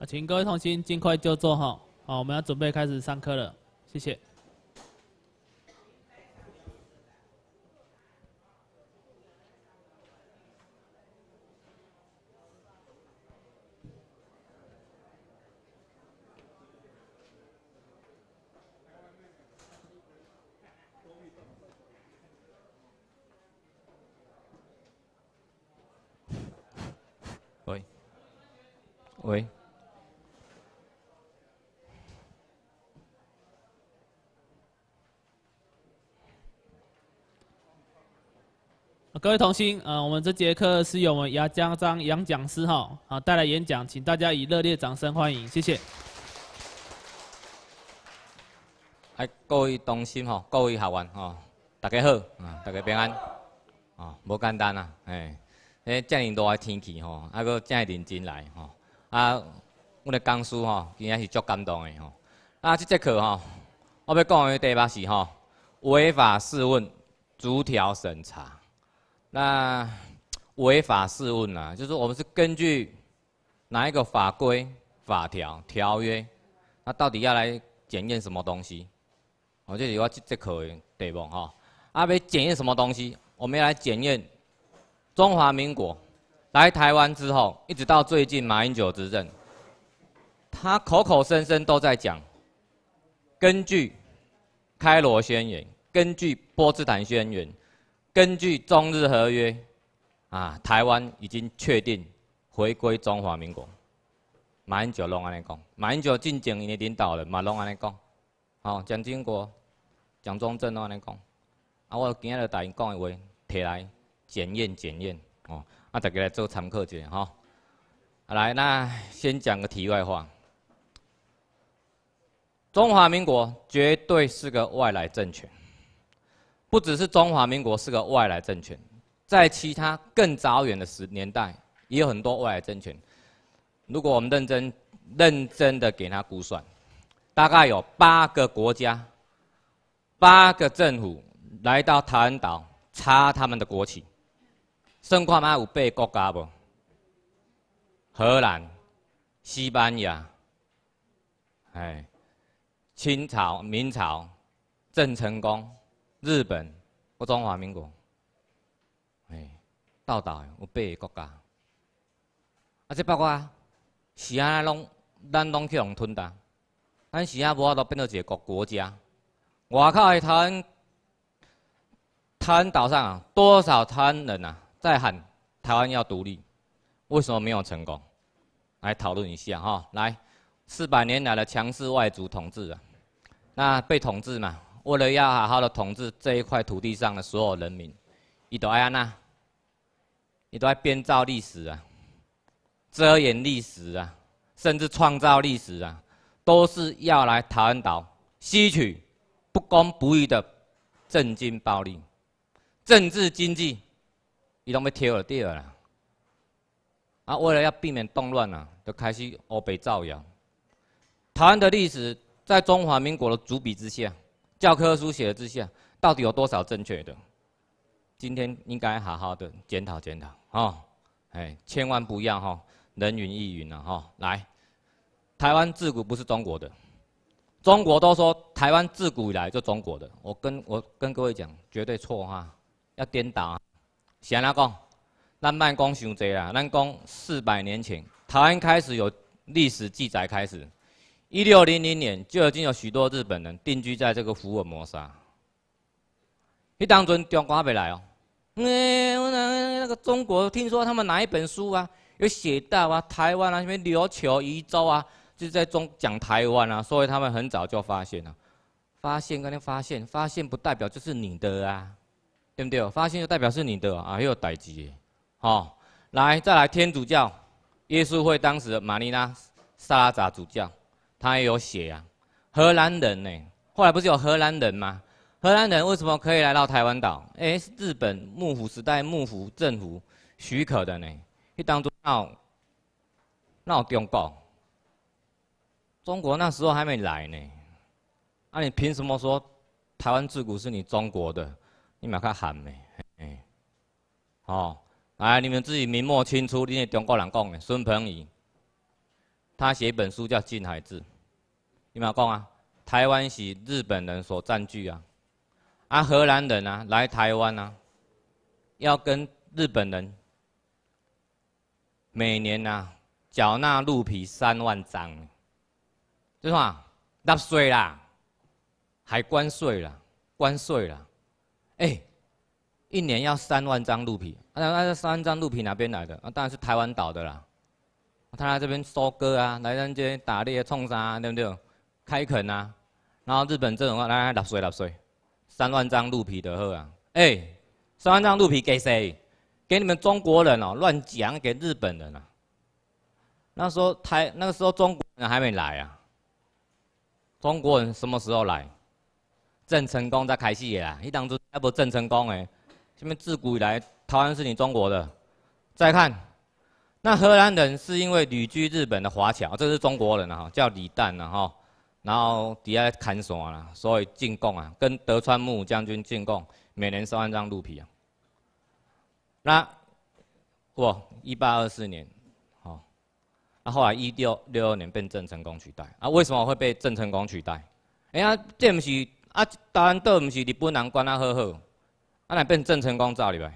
啊，请各位同心，尽快就坐哈。好，我们要准备开始上课了，谢谢。各位同心，呃，我们这节课是由我们牙江张杨讲师哈啊带来演讲，请大家以热烈掌声欢迎，谢谢。哎，各位同心吼，各位学员吼，大家好，啊，大家平安，哦，无简单啊，哎，哎，这么热的天气吼，还这么认真来吼，啊，我哋讲师吼，今天是足感动的吼。啊，这节课吼，我要讲嘅第一把吼，违法试问逐条审查。那违法试问啊，就是我们是根据哪一个法规、法条、条约？那到底要来检验什么东西？哦，这里我这这口的对不哈。啊，要检验什么东西？我们要来检验中华民国来台湾之后，一直到最近马英九执政，他口口声声都在讲，根据开罗宣言，根据波茨坦宣言。根据中日合约，啊，台湾已经确定回归中华民国。马英九拢安尼讲，马英九进前，伊的领导人嘛拢安尼讲。哦，蒋经国、蒋中正拢安尼讲。啊，我今日把伊讲的话提来检验检验，哦，啊大家来做参考者，哈。来，那先讲个题外话，中华民国绝对是个外来政权。不只是中华民国是个外来政权，在其他更早远的时年代，也有很多外来政权。如果我们认真、认真的给他估算，大概有八个国家、八个政府来到台湾岛查他们的国旗。剩看还有被国家不？荷兰、西班牙、哎、清朝、明朝、郑成功。日本、国中华民国，哎，到达有八个国家，啊！这包括，时下咧，拢咱拢去两吞的，咱是啊，无法都变做一个国国家。外口的台湾，台湾岛上啊，多少台湾人呐，在喊台湾要独立，为什么没有成功？来讨论一下哈，来四百年来的强势外族统治啊，那被统治嘛。为了要好好的统治这一块土地上的所有人民，伊都爱安娜，伊都在编造历史啊，遮掩历史啊，甚至创造历史啊，都是要来台湾岛吸取不公不义的政经暴力、政治经济，伊都被贴了底了。啊，为了要避免动乱啊，都开始欧北造谣。台湾的历史在中华民国的主笔之下。教科书写的这下，到底有多少正确的？今天应该好好的检讨检讨哦，哎，千万不要哈，人云亦云了哈！来，台湾自古不是中国的，中国都说台湾自古以来就中国的，我跟我跟各位讲，绝对错哈，要颠倒。啊。谁来讲？咱慢讲太侪啦，咱讲四百年前台湾开始有历史记载开始。一六零零年就已经有许多日本人定居在这个福尔摩沙。你当中中国还没来哦，嗯，那个中国听说他们哪一本书啊，有写到啊台湾啊什么琉球、伊州啊，就是在中讲台湾啊，所以他们很早就发现了。发现跟那发现，发现不代表就是你的啊，对不对哦？发现就代表是你的啊，又有代志。好，来再来天主教耶稣会，当时的马尼拉萨拉扎主教。他也有写啊，荷兰人呢，后来不是有荷兰人吗？荷兰人为什么可以来到台湾岛？哎，是日本幕府时代幕府政府许可的呢。去当中闹闹中国，中国那时候还没来呢。那你凭什么说台湾自古是你中国的？你马克喊呢？哎，哦，哎，你们自己明末清初，你中国人讲的，孙彭宇，他写一本书叫《近海志》，里有讲啊，台湾是日本人所占据啊，啊荷兰人啊来台湾啊，要跟日本人每年呐缴纳鹿皮三万张，就什么纳税啦，海关税啦，关税啦，哎，一年要三万张鹿皮，那那三万张鹿皮哪边来的？啊，当然是台湾岛的啦。他来这边收割啊，来人间打猎、创啊，对不对？开垦啊，然后日本这种话，来纳税、纳税，三万张鹿皮的货啊，哎，三万张鹿皮给谁？给你们中国人哦，乱讲给日本人啊。那时候台，那个时候中国人还没来啊。中国人什么时候来？郑成功在开戏啊，一当初要不郑成功哎，因为自古以来台湾是你中国的。再看。那荷兰人是因为旅居日本的华侨，这是中国人啊，叫李旦啊，然后底下砍山了，所以进贡啊，跟德川幕将军进贡，每年收万张鹿皮啊。那不，一八二四年，好，那后来一六六二年被郑成功取代。啊，为什么会被郑成功取代？哎呀，这不是啊，当然岛不是日本人关啊，呵呵，啊，那被郑成功抓你呗？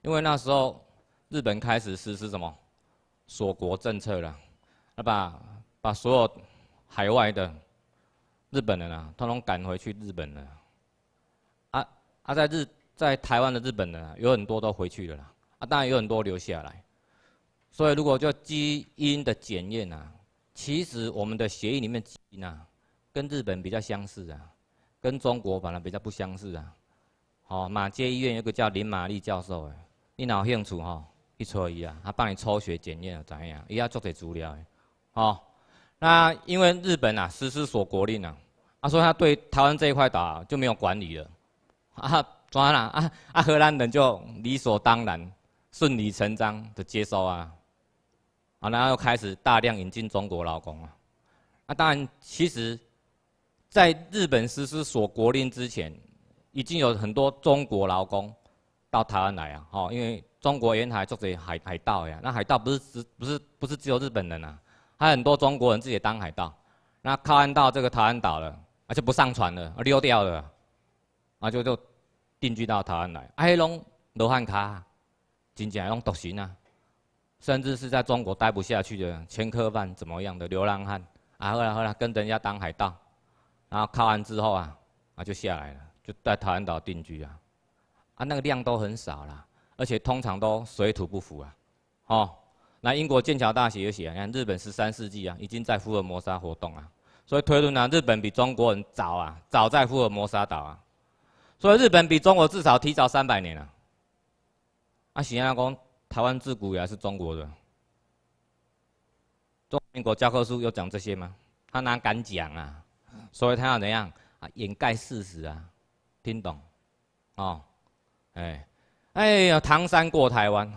因为那时候日本开始实施什么？锁国政策啦，那把把所有海外的日本人啊，统统赶回去日本了。啊啊，在日在台湾的日本人啊，有很多都回去了啦。啊，当然有很多留下来。所以如果就基因的检验呐，其实我们的协议里面基因啊，跟日本比较相似啊，跟中国反而比较不相似啊。哦，马街医院有个叫林玛丽教授哎，你脑兴趣哈？抽一啊，他帮你抽血检验啊，怎样？伊要做些足疗的，哦，那因为日本啊实施锁国令啊，啊，所以他对台湾这一块岛就没有管理了，啊，怎然啦，啊啊荷兰人就理所当然、顺理成章的接收啊，啊，然后又开始大量引进中国劳工啊，啊，当然其实，在日本实施锁国令之前，已经有很多中国劳工到台湾来啊，哦，因为。中国沿海做贼海海盗呀！那海盗不是只不是不是只有日本人呐，还有很多中国人自己当海盗。那靠岸到这个台湾岛了，而且不上船了，溜掉了，啊就就定居到台湾来。哎，拢罗汉卡，真正拢独行啊，甚至是在中国待不下去的前科犯怎么样的流浪汉，啊后来后来跟人家当海盗，然后靠岸之后啊啊就下来了，就在台湾岛定居啊，啊那个量都很少啦。而且通常都水土不服啊，哦，那英国剑桥大学也写，看日本十三世纪啊，已经在福尔摩沙活动啊，所以推论呢，日本比中国人早啊，早在福尔摩沙岛啊，所以日本比中国至少提早三百年啊。啊，喜阿公，台湾自古也是中国的，中民国教科书有讲这些吗？他哪敢讲啊？所以他要怎样啊，掩盖事实啊？听懂？哦，哎。哎呀，唐山过台湾，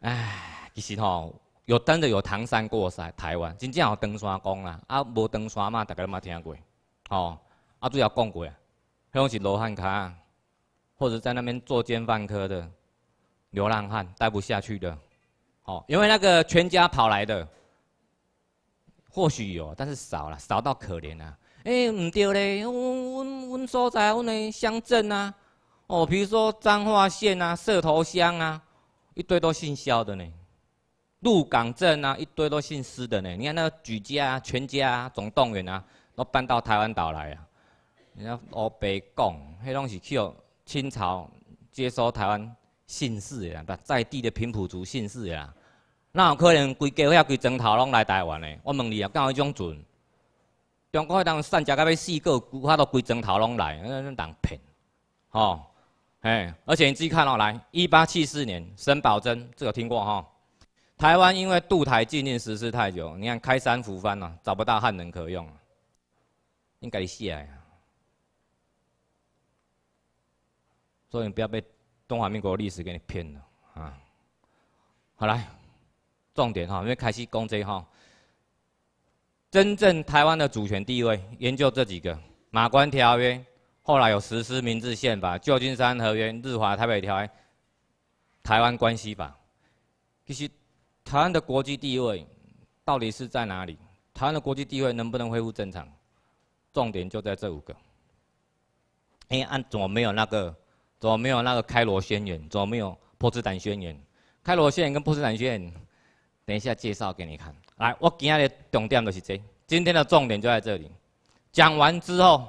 哎，其实吼，有真的有唐山过山台湾，真正有登山公啦，啊，无登山嘛，大家拢嘛听过，吼，啊，主要讲过啊，迄种是罗汉卡，或者在那边做奸犯科的流浪汉，待不下去的，哦，因为那个全家跑来的，或许有，但是少啦，少到可怜啊，哎，唔对咧，我我我所在，我的乡镇啊。哦，比如说彰化县啊、社头乡啊，一堆都姓萧的呢；鹿港镇啊，一堆都姓施的呢。你看那个举家、全家总动员啊，都搬到台湾岛来啊。人家我白讲，迄拢是去清朝接收台湾姓氏的，把在地的平埔族姓氏的，哪有可能规家遐规砖头拢来台湾的？我问你啊，敢有迄种船，中国迄当散食到要死个规还都规砖头拢来，那恁人骗？吼！哎，而且你自己看哦，来，一八七四年，沈葆桢，这个听过哈？台湾因为渡台禁令实施太久，你看开山抚番呐，找不到汉人可用，应该写啊，所以你不要被中华民国历史给你骗了啊。好来，重点哈，因为开始攻击哈，真正台湾的主权地位，研究这几个《马关条约》。后来有实施明治宪法、旧金山合约、日华台北条约、台湾关系法。其实，台湾的国际地位到底是在哪里？台湾的国际地位能不能恢复正常？重点就在这五个。因为按总没有那个，总没有那个开罗宣言，总没有波茨坦宣言。开罗宣言跟波茨坦宣言，等一下介绍给你看。来，我今天的重点就是这，今天的重点就在这里。讲完之后。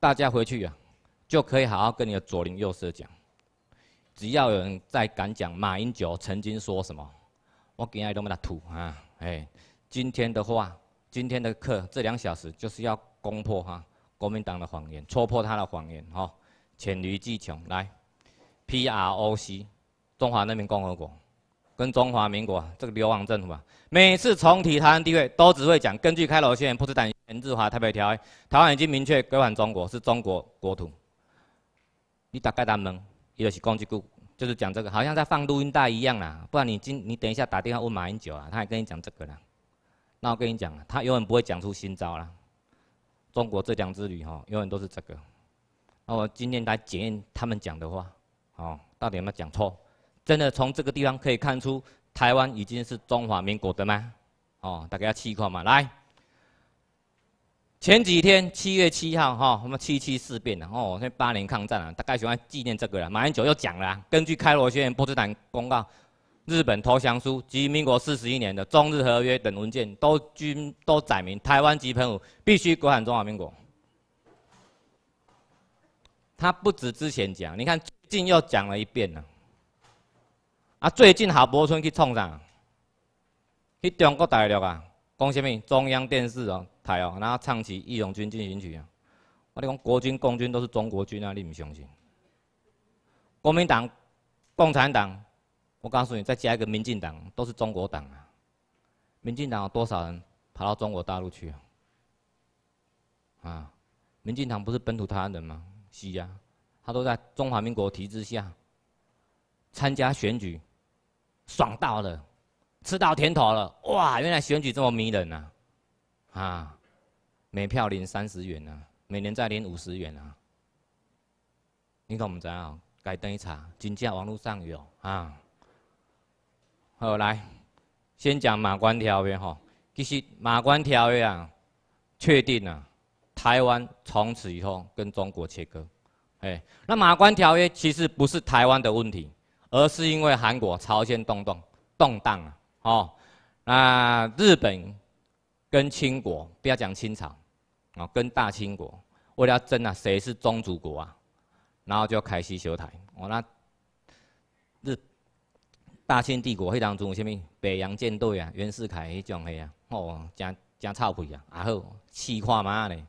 大家回去呀，就可以好好跟你的左邻右舍讲。只要有人再敢讲马英九曾经说什么，我给你都把他吐啊！哎，今天的话，今天的课这两小时就是要攻破哈国民党的谎言，戳破他的谎言哈，黔驴技穷。来，P R O C，中华人民共和国。跟中华民国这个流亡政府啊，每次重提台湾地位，都只会讲根据开罗宣言、波茨坦宣言、日华台北条约，台湾已经明确归还中国，是中国国土。你打开大门，就是攻击故，就是讲这个，好像在放录音带一样啊！不然你今你等一下打电话问马英九啊，他还跟你讲这个啦。那我跟你讲啊，他永远不会讲出新招了。中国浙江之旅哦，永远都是这个。那我今天来检验他们讲的话哦，到底有没有讲错？真的从这个地方可以看出，台湾已经是中华民国的吗？哦，大家气一块嘛！来，前几天七月七号哈，我们七七事变，然后我八年抗战啊，大概喜欢纪念这个了。马英九又讲了，根据开罗宣言、波茨坦公告、日本投降书及民国四十一年的中日和约等文件，都均都载明台湾及澎湖必须归还中华民国。他不止之前讲，你看最近又讲了一遍了。啊，最近夏柏村去创啥？去中国大陆啊，讲什么？中央电视哦台哦，然后唱起《义勇军进行曲》啊。我你讲国军、共军都是中国军啊，你唔相信？国民党、共产党，我告诉你，再加一个民进党，都是中国党啊。民进党有多少人跑到中国大陆去啊？啊，民进党不是本土台湾人吗？是啊，他都在中华民国体制下参加选举。爽到了，吃到甜头了，哇！原来选举这么迷人啊，啊！每票领三十元啊，每年再领五十元啊。你可唔知啊，该等一查，金价网络上有啊。好，来，先讲马关条约吼，其实马关条约啊，确定啊，台湾从此以后跟中国切割，哎，那马关条约其实不是台湾的问题。而是因为韩国、朝鲜动荡动荡啊！哦，那日本跟清国，不要讲清朝，哦，跟大清国为了争啊，谁是宗主国啊？然后就开西修台。我那日大清帝国会当中有啥物？北洋舰队啊，袁世凯那种嘿啊，哦，真真臭屁啊！然后气看妈嘞，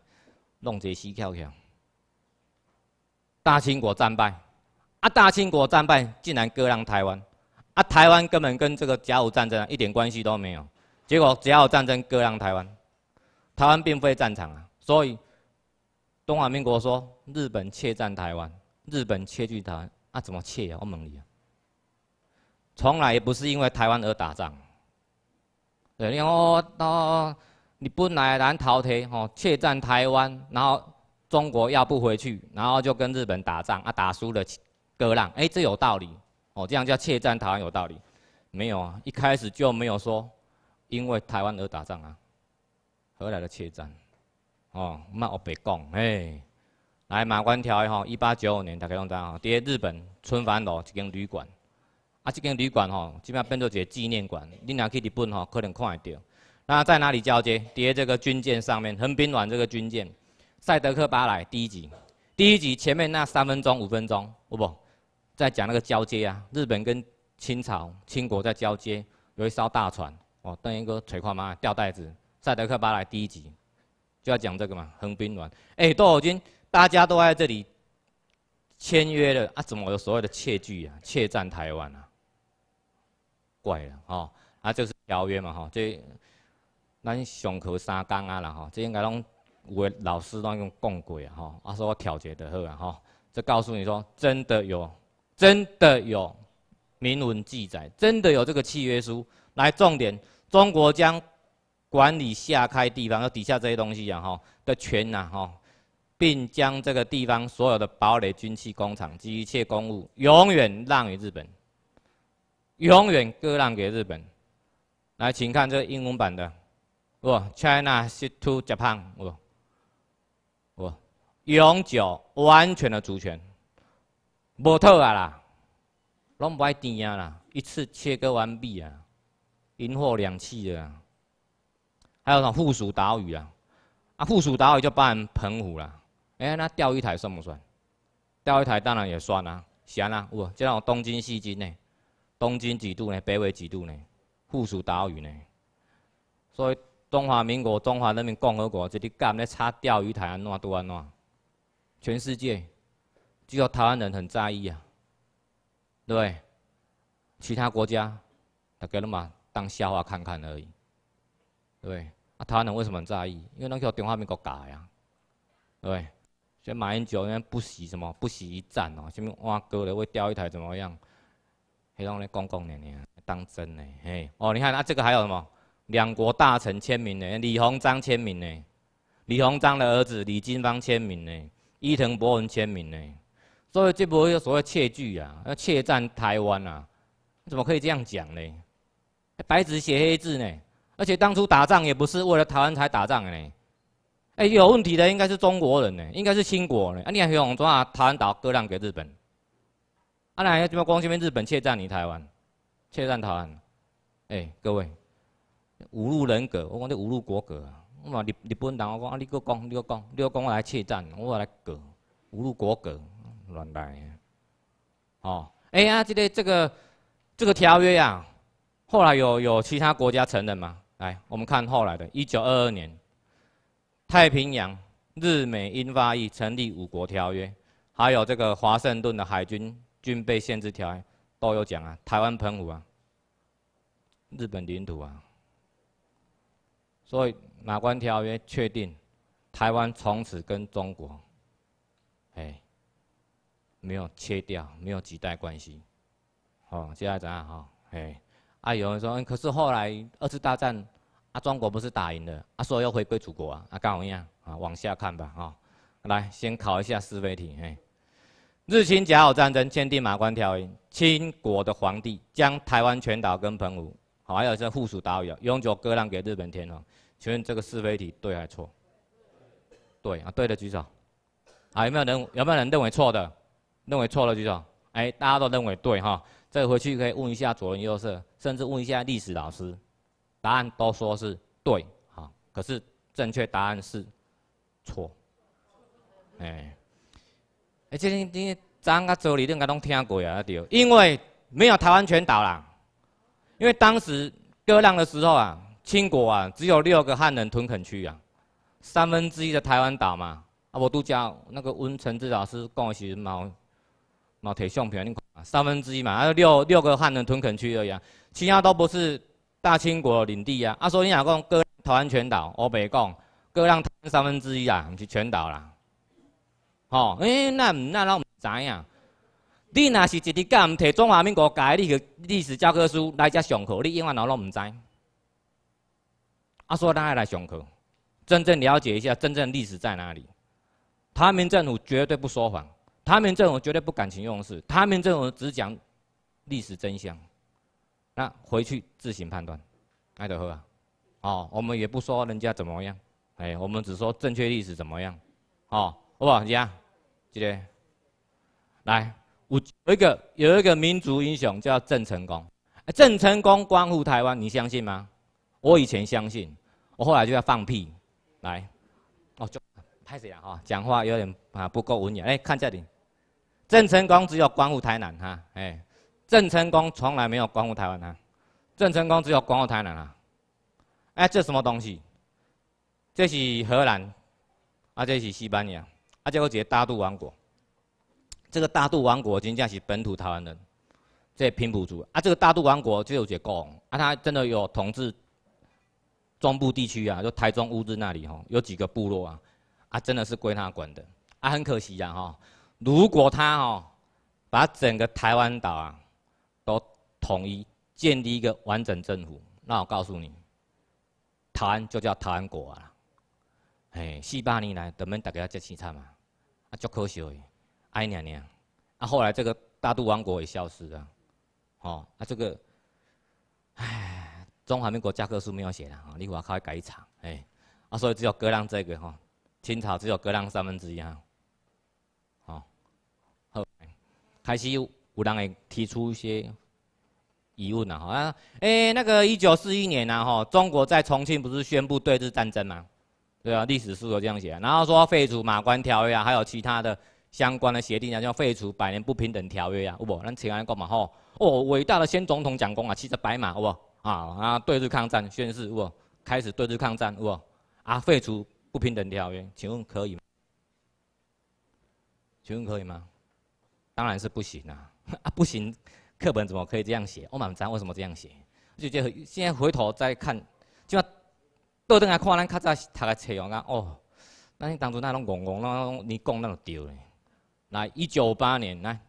弄些死翘翘，大清国战败。啊！大清国战败，竟然割让台湾，啊！台湾根本跟这个甲午战争一点关系都没有。结果甲午战争割让台湾，台湾并非战场啊。所以，东华民国说日本窃占台湾，日本窃据台，湾啊，怎么窃啊？我们你啊，从来也不是因为台湾而打仗。对，你看哦，到你本来人滔天吼，窃占台湾，然后中国要不回去，然后就跟日本打仗，啊，打输了。割让，哎，这有道理，哦，这样叫怯战台湾有道理，没有啊，一开始就没有说，因为台湾而打仗啊，何来的怯战？哦，唔我白讲，哎，来马关条约吼，一八九五年大概用在吼，第日本春帆楼一间旅馆，啊，这间旅馆吼，基本上变做一个纪念馆，你若去日本吼，可能看得到。那在哪里交接？在这个军舰上面，横滨湾这个军舰，赛德克巴莱第一集，第一集前面那三分钟五分钟，哦不。在讲那个交接啊，日本跟清朝清国在交接，有一艘大船，哦，邓于一个垂花妈吊带子，赛德克巴莱第一集，就要讲这个嘛，横滨馆，哎，杜尔金，大家都在这里签约了啊，怎么所谓的窃据啊，窃占台湾啊，怪了，吼，啊就是条约嘛，吼，这，咱上课三公啊啦，吼，这应该拢，我老师都用过鬼，哈，他说我调节得好啊，吼，这告诉你说，真的有。真的有明文记载，真的有这个契约书。来，重点，中国将管理下开地方要底下这些东西，然哈的权呐，哈，并将这个地方所有的堡垒、军器、工厂及一切公务，永远让给日本，永远割让给日本。来，请看这英文版的，哇 c h i n a i t to Japan，哇，哇，永久完全的主权。无套啊啦，拢不爱电啊啦，一次切割完毕啊，银货两次的，还有么附属岛屿啊？啊，附属岛屿就办澎湖啦。哎，那钓鱼台算不算？钓鱼台当然也算啊，行啦，我即种东京、西京呢，东京几度呢？北纬几度呢？附属岛屿呢？所以中华民国、中华人民共和国即里干咧差钓鱼台啊，怎多啊怎？全世界。只有台湾人很在意啊，对其他国家，他可能嘛当笑话看看而已，对啊，台湾人为什么很在意？因为那去动画片国家呀，对对？所以马英九因不惜什么不惜一战哦，什么哇哥的会掉一台怎么样？他拢咧讲讲念念，当真咧嘿哦？你看啊，这个还有什么两国大臣签名咧，李鸿章签名咧，李鸿章的儿子李金芳签名咧，伊藤博文签名咧。所以这不有所谓窃据啊，要窃占台湾啊，怎么可以这样讲呢？白纸写黑字呢？而且当初打仗也不是为了台湾才打仗呢？哎，有问题的应该是中国人呢，应该是清国呢。啊，你还想我们中台湾岛割让给日本？啊，那要怎么光前面日本窃占你台湾，窃占台湾？哎，各位，五路人格，我讲这五路国格啊。我嘛日日本人，我讲啊，你个讲，你个讲，你个讲，我来窃占，我来割，五路国格。乱来！哦，哎呀，这个这个这个条约呀，后来有有其他国家承认吗？来，我们看后来的。一九二二年，太平洋日美英法意成立五国条约，还有这个华盛顿的海军军备限制条约，都有讲啊，台湾澎湖啊，日本领土啊。所以马关条约确定台湾从此跟中国，哎。没有切掉，没有几代关系，哦，接下来怎样哈？哎，啊有人说，可是后来二次大战，啊中国不是打赢了，啊所以要回归祖国啊，啊干我一样啊，往下看吧哈。来，先考一下是非题，哎，日清甲午战争签订马关条约，清国的皇帝将台湾全岛跟澎湖，好，还有这附属岛屿永久割让给日本天皇，请问这个是非题对还是错？对啊，对的举手，啊有没有人有没有人认为错的？认为错了就叫，哎，大家都认为对哈，这回去可以问一下左邻右舍，甚至问一下历史老师，答案都说是对哈，可是正确答案是错，哎，哎，而且你你张噶这里应该拢听过呀，对，因为没有台湾全岛啦，因为当时割让的时候啊，清国啊只有六个汉人屯垦区啊，三分之一的台湾岛嘛，啊，我都叫那个温承志老师跟我学毛。毛提相片，你讲三分之一嘛，啊六六个汉人屯垦区而已啊，其他都不是大清国领地呀。啊所以讲个哥台安全岛，我白讲，割让台湾三分之一啊，毋是全岛啦。吼，哎，那那咱毋知影。你若是一日干毋提中华民国改，你历史教科书来遮上课，你永远脑拢毋知。啊所以咱爱来上课，真正了解一下真正历史在哪里。台民政府绝对不说谎。他们这种绝对不感情用事，他们这种只讲历史真相，那回去自行判断，爱得喝啊，哦，我们也不说人家怎么样，哎，我们只说正确历史怎么样，哦，好不好？这样，直接来，我有一个有一个民族英雄叫郑成功，郑成功光复台湾，你相信吗？我以前相信，我后来就要放屁，来，哦，就拍谁了哈，讲话有点啊不够文雅，哎，看这里。郑成功只有光复台南哈，哎，郑成功从来没有光复台湾啊，郑成功只有光复台南啊，哎，这什么东西？这是荷兰，啊，这是西班牙，啊，这个叫大肚王国。这个大肚王国真正是本土台湾人，这平埔族啊，这个大肚王国就有一个国王，啊，他真的有统治中部地区啊，就台中乌日那里吼，有几个部落啊，啊，真的是归他管的，啊，很可惜呀哈。如果他哦，把整个台湾岛啊，都统一建立一个完整政府，那我告诉你，台湾就叫台湾国啊。哎，四百年来，咱们大家也吃香嘛，啊，足可惜的，哎娘娘，啊，后来这个大渡王国也消失了，哦，啊，这个，哎，中华民国教科书没有写啦，啊，你我开改一场，哎，啊，所以只有割让这个哈，清朝只有割让三分之一哈。台西有人也提出一些疑问呐，哈，像哎那个一九四一年呐，哈，中国在重庆不是宣布对日战争吗？对啊，历史书有这样写。然后说废除马关条约啊，还有其他的相关的协定啊，叫废除百年不平等条约啊。不，那请来一嘛吼。哦，伟大的先总统蒋公啊，骑着白马，好不？啊，对日抗战宣誓，唔，开始对日抗战，唔，啊废除不平等条约，请问可以吗？请问可以吗？当然是不行啊！啊，不行，课本怎么可以这样写？我曼章为什么这样写？就就现在回头再看，就倒等来看咱较早读的册用啊。哦，咱当初那种怣怣那种你讲那种对。来，一九八年来，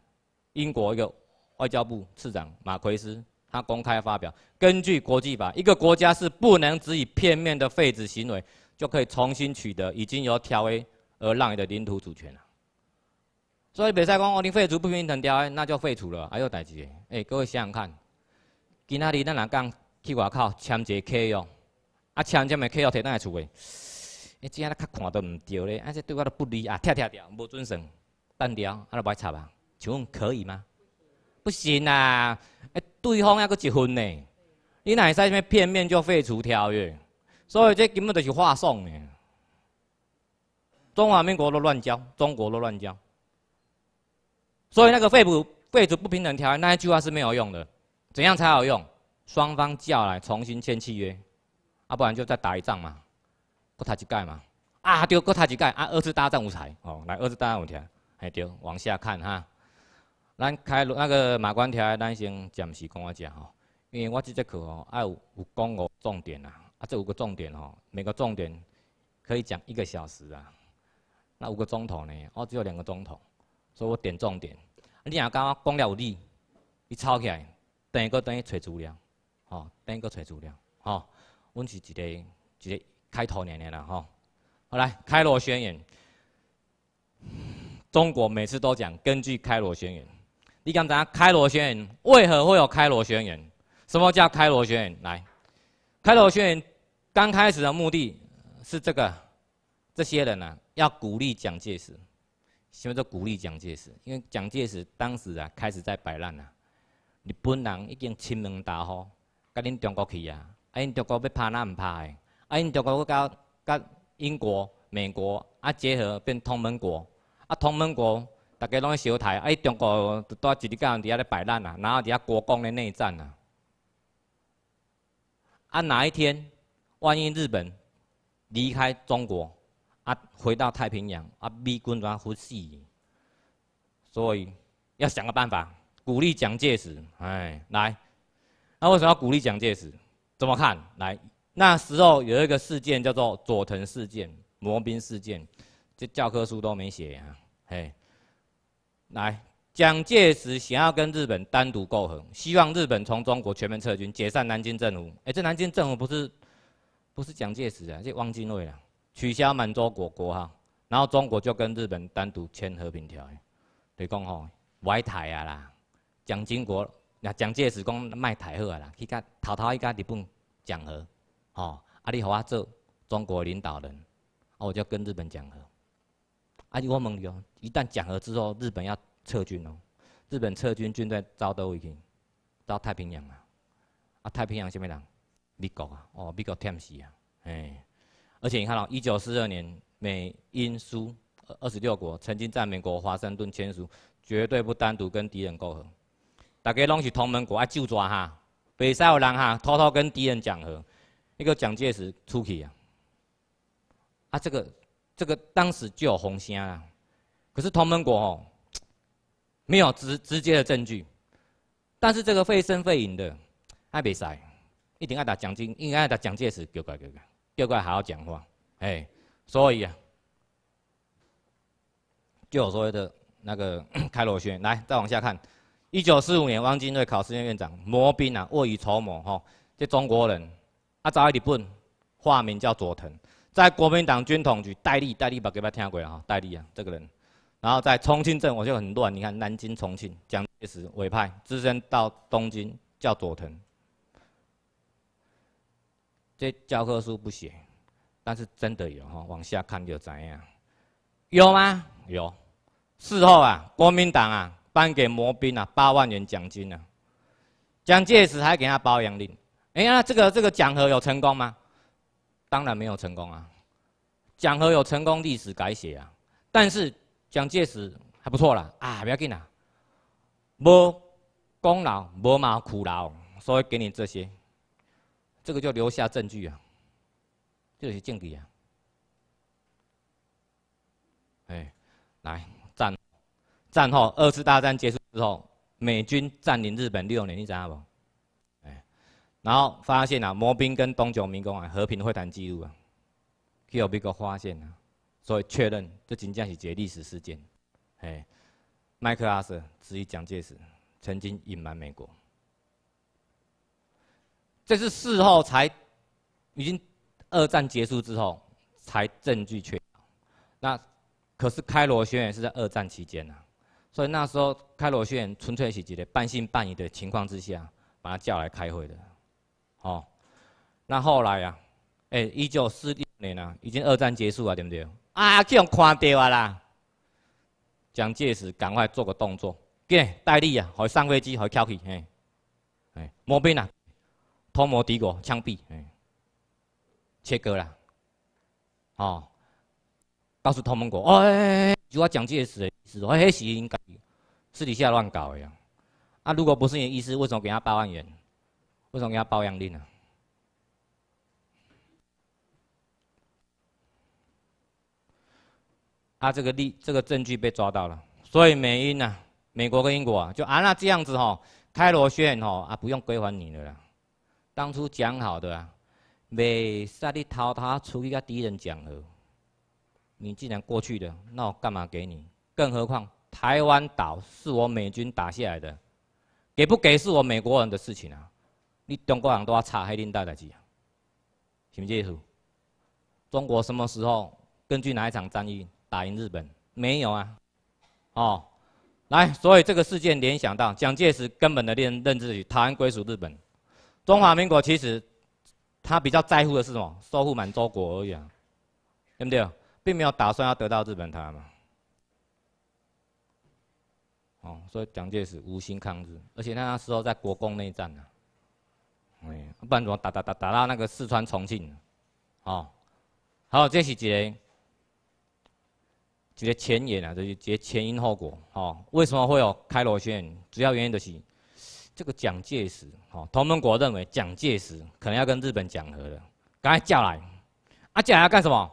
英国一个外交部次长马奎斯，他公开发表：根据国际法，一个国家是不能只以片面的废止行为就可以重新取得已经由条约而让你的领土主权了。所以袂使讲我恁废除不平等条约，那就废除了，还有代志。哎，各位想想看，今仔日咱若讲去外口签一个契约，啊签这么契约摕倒来厝诶，哎，这样较看都毋对咧，啊，这对我都不利，啊，拆拆掉，无准算，单条，啊，来歹插啊。请问可以吗？不行啊，哎，对方还佫结婚呢，你哪会使咩片面就废除条约？所以这根本就是话送诶。中华民国都乱交，中国都乱交。所以那个废补废除不平等条约那一句话是没有用的，怎样才好用？双方叫来重新签契约，啊，不然就再打一仗嘛，搁泰一盖嘛，啊，对，搁泰一盖啊，二次大战无才，哦，来二次大战无才，哎，对，往下看哈，咱开那个马关条约，咱先暂时跟我讲哦，因为我这节课哦，哎有有五重点啊，啊，这五个重点哦，每个重点可以讲一个小时啊，那五个钟头呢？哦，只有两个钟头。所以我点重点，你也刚刚讲了有理，伊吵起来，等于佫等于找资料，吼，等于佫找资料，吼，阮是一个一个开头念年啦，吼，好来《开罗宣言》，中国每次都讲根据《开罗宣言》，你讲怎开罗宣言》为何会有《开罗宣言》？什么叫《开罗宣言》？来，《开罗宣言》刚开始的目的是这个，这些人呢要鼓励蒋介石。想要叫鼓励蒋介石，因为蒋介石当时啊开始在摆烂啊，日本人已经亲民大好，甲恁中国去啊，啊恁中国要拍哪毋拍诶，啊恁中国要甲甲英国、美国啊结合变同盟国，啊同盟国大家拢咧烧台，啊中国就蹛一日间伫遐咧摆烂啊，然后伫遐国共咧内战啊，啊哪一天万一日本离开中国？啊，回到太平洋啊，美军都要服气。所以要想个办法，鼓励蒋介石。哎，来，那为什么要鼓励蒋介石？怎么看？来，那时候有一个事件叫做佐藤事件、摩兵事件，这教科书都没写呀。哎，来，蒋介石想要跟日本单独媾和，希望日本从中国全面撤军，解散南京政府。哎，这南京政府不是不是蒋介石啊，这汪精卫了。取消满洲国国哈，然后中国就跟日本单独签和平条约，对讲吼，外台啊啦，蒋经国，那蒋介石讲卖台好啊啦，去甲偷偷去甲日本讲和，吼，啊你好啊做中国领导人，哦我就跟日本讲和，啊我问你哦，一旦讲和之后，日本要撤军哦，日本撤军军队遭都已经遭太平洋啊，啊太平洋什么人？美国啊，哦美国舔死啊，哎。而且你看到，一九四二年，美英苏二十六国曾经在美国华盛顿签署，绝对不单独跟敌人媾和。大家拢是同盟国啊，就抓哈，别西有人哈偷偷跟敌人讲和。那个蒋介石出去啊，啊这个这个当时就有红星啊，可是同盟国哦，没有直直接的证据。但是这个费神费影的，爱别塞，一定爱打蒋经，应该爱打蒋介石，又过好好讲话，哎，所以啊，就有所谓的那个 开罗宣言。来，再往下看，一九四五年，汪精卫考试院院长，魔兵啊，未雨绸缪哈，这中国人啊，在日本化名叫佐藤，在国民党军统局戴笠，戴笠把各位听过啊，戴笠啊这个人，然后在重庆镇，我就很乱，你看南京、重庆，蒋介石委派，自身到东京叫佐藤。这教科书不写，但是真的有哈，往下看就知样，有吗？有。事后啊，国民党啊，颁给魔兵啊八万元奖金啊，蒋介石还给他包养令。哎呀，这个这个讲和有成功吗？当然没有成功啊。讲和有成功历史改写啊，但是蒋介石还不错啦，啊不要紧啦，无功劳无嘛苦劳，所以给你这些。这个就留下证据啊，这是证据啊，哎，来战战后，二次大战结束之后，美军占领日本六年，你知道不？哎，然后发现啊，摩兵跟东九民宫啊和平会谈记录啊，有被个发现啊，所以确认这仅仅是个历史事件。哎，麦克阿瑟质疑蒋介石曾经隐瞒美国。这是事后才，已经二战结束之后才证据确凿。那可是开罗宣言是在二战期间呐，所以那时候开罗宣言纯粹是只在半信半疑的情况之下把他叫来开会的，哦。那后来呀，哎，一九四六年啊，已经二战结束了，对不对？啊，这样看到啊啦，蒋介石赶快做个动作，给戴笠啊，好上飞机，好跳敲去，哎，哎，毛病啊。偷摸敌国，枪毙，切割了，哦，告诉同盟国，哦，就要蒋介石的意思，我是应该私底下乱搞的呀。啊，如果不是你的意思，为什么给他八万元？为什么给他包养令啊？啊，这个例，这个证据被抓到了，所以美英呐，美国跟英国啊，就啊，那这样子哈，开罗宣言哈，啊，不用归还你的啦。当初讲好的，啊，未杀你掏他出去跟敌人讲和，你既然过去的，那我干嘛给你？更何况台湾岛是我美军打下来的，给不给是我美国人的事情啊！你中国人多插黑林大垃什么意思？中国什么时候根据哪一场战役打赢日本？没有啊！哦，来，所以这个事件联想到蒋介石根本的认认知，台湾归属日本。中华民国其实他比较在乎的是什么？收复满洲国而已啊，对不对？并没有打算要得到日本台嘛。哦，所以蒋介石无心抗日，而且那时候在国共内战呢，哎，不然怎么打打打打到那个四川重庆，哦，好，这是几个这些前言啊，这些前因后果，哦，为什么会有开罗宣言？主要原因就是。这个蒋介石，吼，同盟国认为蒋介石可能要跟日本讲和了，赶快叫来，阿蒋要干什么？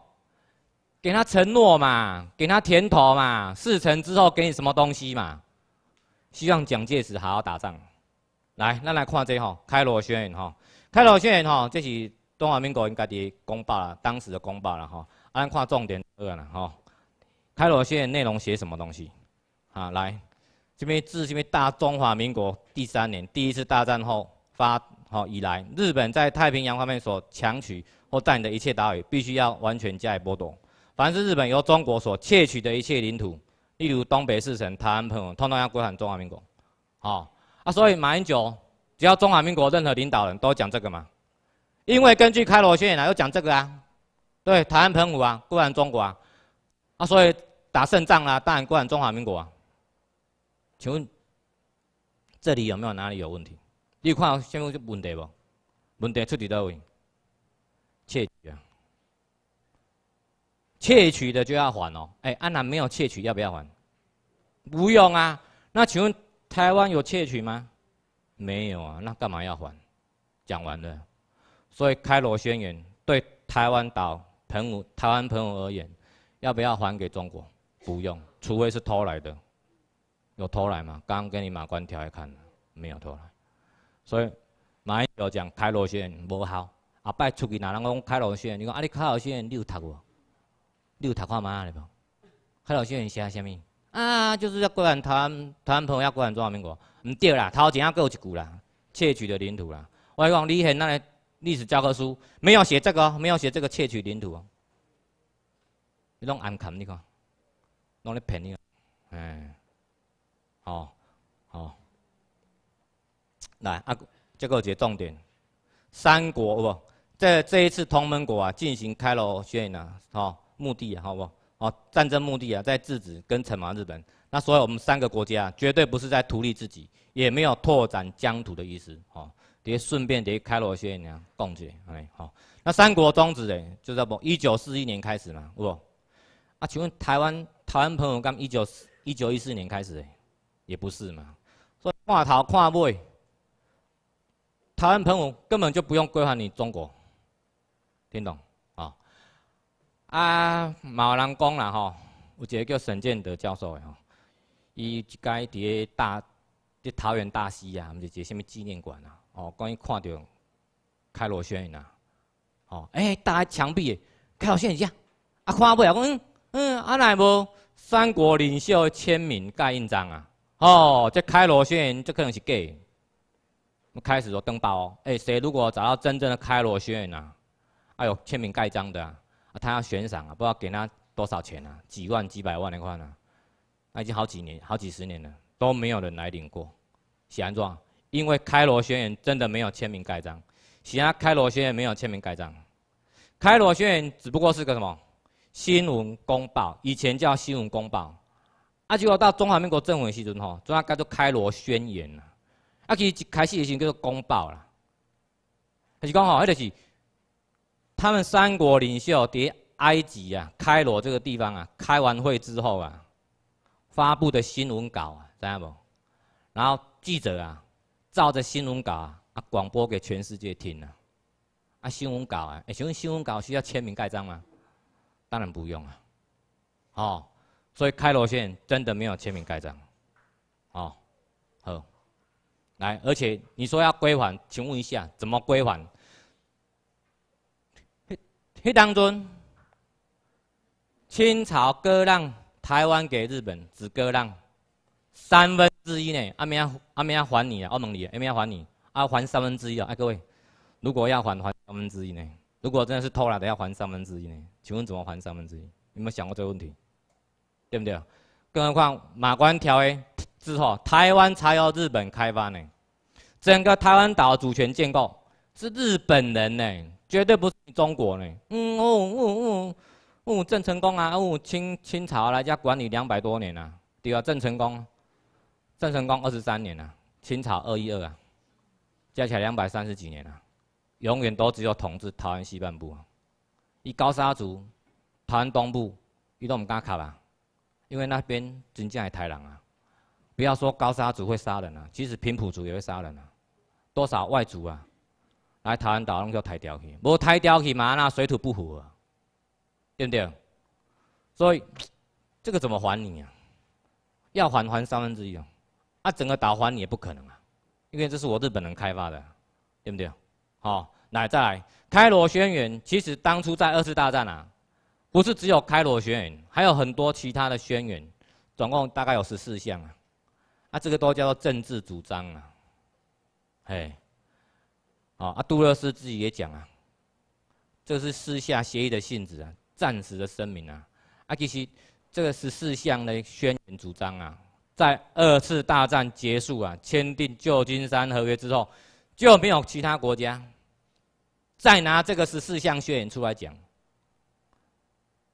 给他承诺嘛，给他甜头嘛，事成之后给你什么东西嘛？希望蒋介石好好打仗。来，那来看这吼，开罗宣言吼，开罗宣言吼，这是中华民国应该的公报了，当时的公报了吼。啊，看重点了啦吼，开罗宣言内容写什么东西？啊，来。因边自因边大中华民国第三年第一次大战后发好以来，日本在太平洋方面所强取或占领的一切岛屿，必须要完全加以剥夺。凡是日本由中国所窃取的一切领土，例如东北四省、台湾澎湖，统统要归还中华民国。好啊，所以马英九只要中华民国任何领导人，都讲这个嘛。因为根据开罗宣言，都讲这个啊，对台湾澎湖啊，归还中国啊，啊，所以打胜仗啊，当然归还中华民国啊。请问这里有没有哪里有问题？你看下面么问题无？问题出在倒位？窃取啊！窃取的就要还哦。哎，安南没有窃取，要不要还？不用啊。那请问台湾有窃取吗？没有啊。那干嘛要还？讲完了。所以开罗宣言对台湾岛朋友、台湾朋友而言，要不要还给中国？不用，除非是偷来的。有偷来吗？刚刚跟你马关条来看，没有偷来。所以马英九讲开罗线无效，下拜出去哪人讲开罗线？你讲啊，你开罗线你有读无？你有读看吗？你无？开罗线写啥物？啊，就是在台湾谈台湾友要台湾中华民国。唔对啦，头前啊搁有一句啦，窃取的领土啦。我讲你现那个历史教科书没有写这个，没有写这个窃取领土。你拢安坑你看，拢咧骗你个，哎。哦，哦，来啊，这个节重点。三国不，在这一次同盟国啊进行开罗宣言啊，好，目的好不好？哦，战争目的啊，在制止跟惩罚日本。那所以我们三个国家绝对不是在图利自己，也没有拓展疆土的意思。哦，得顺便得开罗宣言共决，哎，好。那三国宗旨嘞，就这不一九四一年开始嘛，不？啊，请问台湾台湾朋友，刚一九一九一四年开始嘞？也不是嘛，所以画头画尾，台湾朋友根本就不用归还你中国，听懂？啊！啊，毛人公啦吼，有一个叫沈建德教授的吼，伊一间伫个大，伫桃园大溪啊，毋是一个什么纪念馆呐？哦，关于看到开罗宣言呐，哦，哎，大墙壁开罗宣言，啊，看尾啊，讲嗯，啊，内无三国领袖签名盖印章啊。哦，这开罗宣言这可能是假。开始说登报，哦，哎，谁如果找到真正的开罗宣言啊？哎呦，签名盖章的，啊，他要悬赏啊，不知道给他多少钱啊？几万、几百万的话呢？那已经好几年、好几十年了，都没有人来领过，安啊？因为开罗宣言真的没有签名盖章，谁啊？开罗宣言没有签名盖章，开罗宣言只不过是个什么新闻公报，以前叫新闻公报。啊，就到中华民国政府的时阵吼，做啊叫做开罗宣言啦。啊，其实一开始的时候叫做公报啦。就是讲吼，迄个是他们三国领袖伫埃及啊，开罗这个地方啊，开完会之后啊，发布的新闻稿啊，知影不？然后记者啊，照着新闻稿啊，广播给全世界听呐。啊，新闻稿啊，哎，请问新闻稿需要签名盖章吗？当然不用啊。哦。所以开罗县真的没有签名盖章，哦，好，来，而且你说要归还，请问一下，怎么归还？迄当中，清朝割让台湾给日本，只割让三分之一呢？阿咩阿咩还你啊？澳门里阿咩还你？阿还三分之一啊？哎，各位，如果要还还三分之一呢？如果真的是偷懒，的，要还三分之一呢？请问怎么还三分之一？有没有想过这个问题？对不对？更何况马关条约之后，台湾才由日本开发呢。整个台湾岛主权建构是日本人呢，绝对不是中国呢。嗯哦哦哦哦，郑成功啊，哦清清朝来家管理两百多年啊，对啊，郑成功，郑成功二十三年啊，清朝二一二啊，加起来两百三十几年啊，永远都只有统治台湾西半部，啊，以高沙族、台湾东部遇到我们干卡啦。因为那边真正的台湾啊，不要说高沙族会杀人啊，其实平埔族也会杀人啊，多少外族啊，来台湾岛拢叫抬掉去，无抬掉去嘛那水土不服啊，对不对？所以这个怎么还你啊？要还还三分之一啊，啊整个打还你也不可能啊，因为这是我日本人开发的，对不对？好，来再来，开罗宣言其实当初在二次大战啊。不是只有开罗宣言，还有很多其他的宣言，总共大概有十四项啊。啊，这个都叫做政治主张啊。嘿，好啊，杜勒斯自己也讲啊，这是私下协议的性质啊，暂时的声明啊。啊，其实这个十四项的宣言主张啊，在二次大战结束啊，签订旧金山合约之后，就没有其他国家再拿这个十四项宣言出来讲。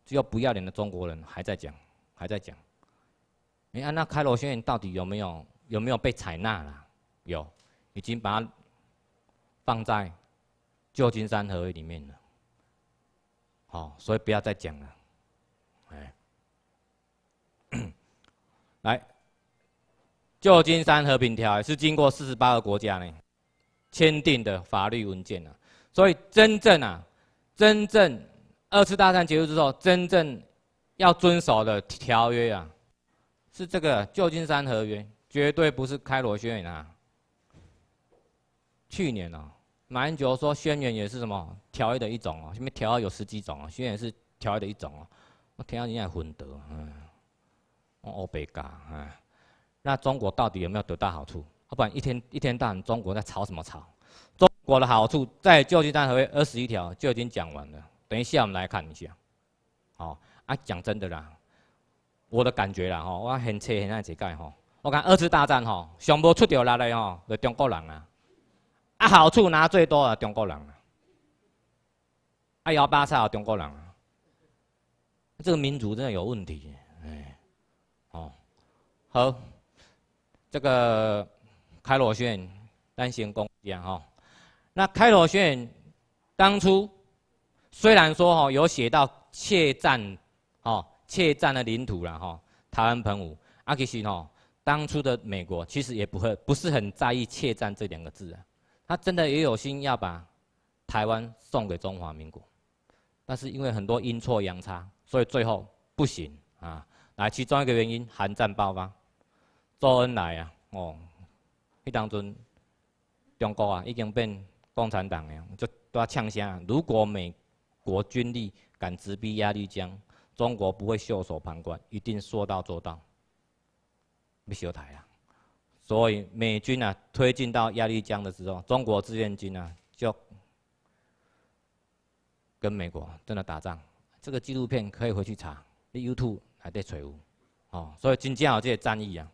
只有不要脸的中国人还在讲，还在讲。你看那开罗宣言到底有没有有没有被采纳了？有，已经把它放在旧金山合约里面了。好，所以不要再讲了。哎、来，旧金山和平条约是经过四十八个国家呢签订的法律文件啊，所以真正啊，真正。二次大战结束之后，真正要遵守的条约啊，是这个旧金山合约，绝对不是开罗宣言啊。去年哦，马英九说宣言也是什么条约的一种哦，什么条约有十几种哦，宣言是条约的一种哦。我听到人家混得，我欧白咖啊。那中国到底有没有得到好处？要不然一天一天到晚中国在吵什么吵？中国的好处在旧金山合约二十一条就已经讲完了。一下我们来看一下。好，啊，讲真的啦，我的感觉啦，吼，我很气，很爱这盖，吼。我看二次大战吼，全部出掉力的吼，就中国人啊，啊，好处拿最多的中国人啊，啊，幺八三啊，中国人啊，这个民族真的有问题，哎，哦，好，这个开罗宣单行讲一下哈。那开罗宣当初。虽然说哈有写到窃占，吼窃占的领土了哈，台湾澎湖，阿基逊吼当初的美国其实也不会不是很在意窃占这两个字，啊，他真的也有心要把台湾送给中华民国，但是因为很多阴错阳差，所以最后不行啊。来，其中一个原因，韩战爆发，周恩来啊哦，迄当阵中国啊已经变共产党了，就大声声如果美国军力敢直逼鸭绿江，中国不会袖手旁观，一定说到做到。要修台啊！所以美军啊推进到鸭绿江的时候，中国志愿军啊就跟美国真的打仗。这个纪录片可以回去查，YouTube 还在垂着，哦，所以军舰有这些战役啊，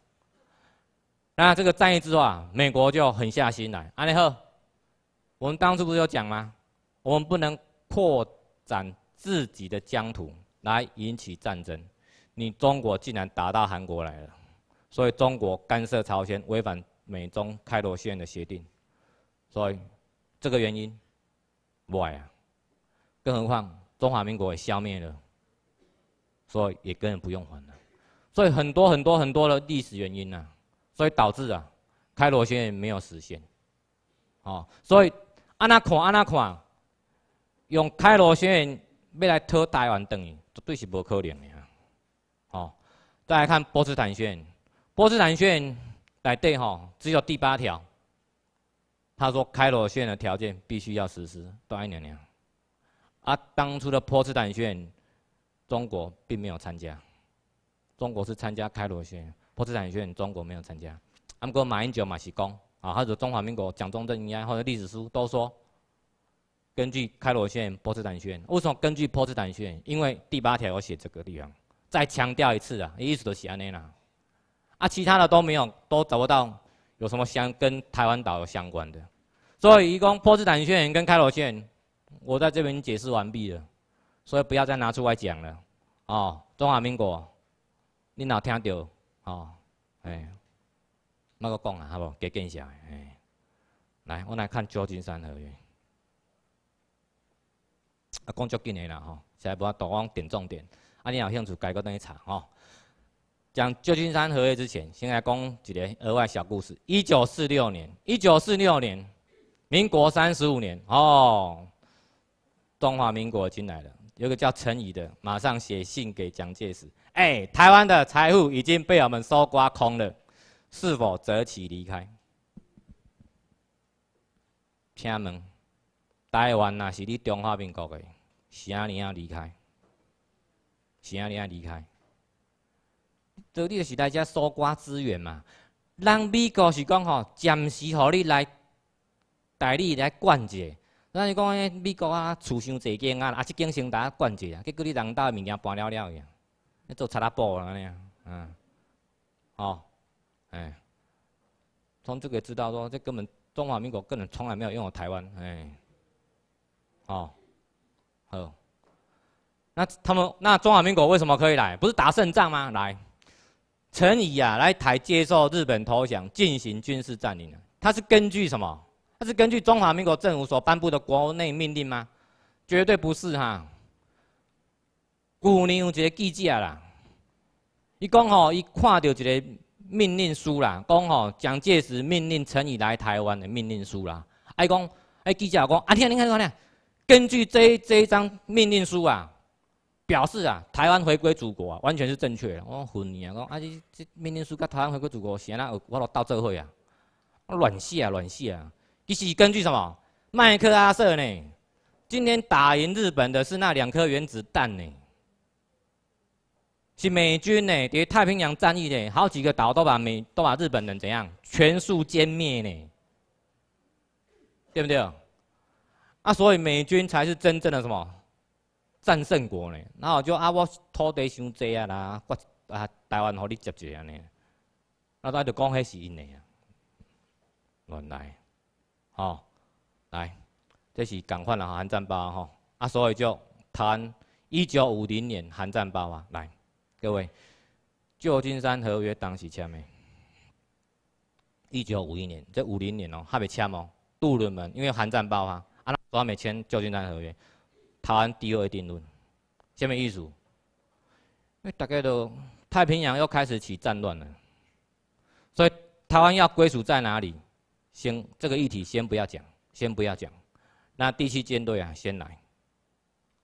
那这个战役之后啊，美国就狠下心来，安尼赫，我们当初不是有讲吗？我们不能扩。展自己的疆土来引起战争，你中国竟然打到韩国来了，所以中国干涉朝鲜，违反美中开罗宣言的协定，所以这个原因，why 啊？更何况中华民国也消灭了，所以也根本不用还了，所以很多很多很多的历史原因啊，所以导致啊，开罗宣言没有实现，哦，所以安那款安那款。用开罗宣言要来讨台湾等于绝对是无可能的。好，再来看波茨坦宣言，波茨坦宣言来对吼，只有第八条，他说开罗宣言的条件必须要实施。都少年年？啊，当初的波茨坦宣言，中国并没有参加，中国是参加开罗宣言，波茨坦宣言中国没有参加。俺们国马英九马其讲，啊，或者中华民国蒋中正，或者历史书都说。根据开罗宣波茨坦宣言，为什么根据波茨坦宣言？因为第八条我写这个地方，再强调一次啊，一直都写安内啦，啊，其他的都没有，都找不到有什么相跟台湾岛相关的。所以一共波茨坦宣言跟开罗宣言，我在这边解释完毕了，所以不要再拿出来讲了。哦，中华民国，你老听到哦，哎，那个讲啊，好不？好？给分享，哎，来，我来看旧金山合约。啊，讲最近的啦吼，下在无啊，带我点重点，啊，你有兴趣，该个等于查吼。讲旧金山合约之前，先来讲一个额外小故事。一九四六年，一九四六年，民国三十五年，哦，中华民国进来了，有个叫陈仪的，马上写信给蒋介石，哎，台湾的财富已经被我们搜刮空了，是否择期离开？天安门。台湾若是你中华民国是安尼啊离开？是安尼啊离开？道理就是大家搜刮资源嘛。人美国是讲吼，暂时互你来代理来管一下。咱是讲诶，美国啊，厝伤侪间啊，啊，即间先来管一下，结果你人把物件搬了了去，做擦擦布安尼啊，嗯，哦，哎，从这个知道说，这根本中华民国根本从来没有拥有台湾，哎。哦，好，那他们那中华民国为什么可以来？不是打胜仗吗？来，陈仪啊来台接受日本投降，进行军事占领了。他是根据什么？他是根据中华民国政府所颁布的国内命令吗？绝对不是哈。古年有一个记者啦，伊讲吼，伊看到一个命令书啦，讲吼蒋介石命令陈仪来台湾的命令书啦。哎，讲哎记者讲，啊天你看看，根据这这一张命令书啊，表示啊，台湾回归祖国啊，完全是正确的。我唬你啊！我讲啊，这这命令书跟台湾回归祖国写那我都到这会啊，乱写啊，乱写啊！它是根据什么？麦克阿瑟呢？今天打赢日本的是那两颗原子弹呢？是美军呢？在太平洋战役呢？好几个岛都把美都把日本人怎样？全数歼灭呢？对不对？啊，所以美军才是真正的什么战胜国呢？然后就啊，我土地伤济啊啦，我啊台湾，互你接住啊尼，那咱就讲迄是因的啊，原来，吼，来，这是讲翻了韩战包吼。啊，所以就谈一九五零年韩战包啊，来，各位，旧金山合约当时签没？一九五一年，即五零年哦，还没签哦。杜鲁门因为韩战包啊。双还没签旧金单合约，台湾第二一定论。下面一组，因为大概都太平洋又开始起战乱了，所以台湾要归属在哪里？先这个议题先不要讲，先不要讲。那第七舰队啊，先来。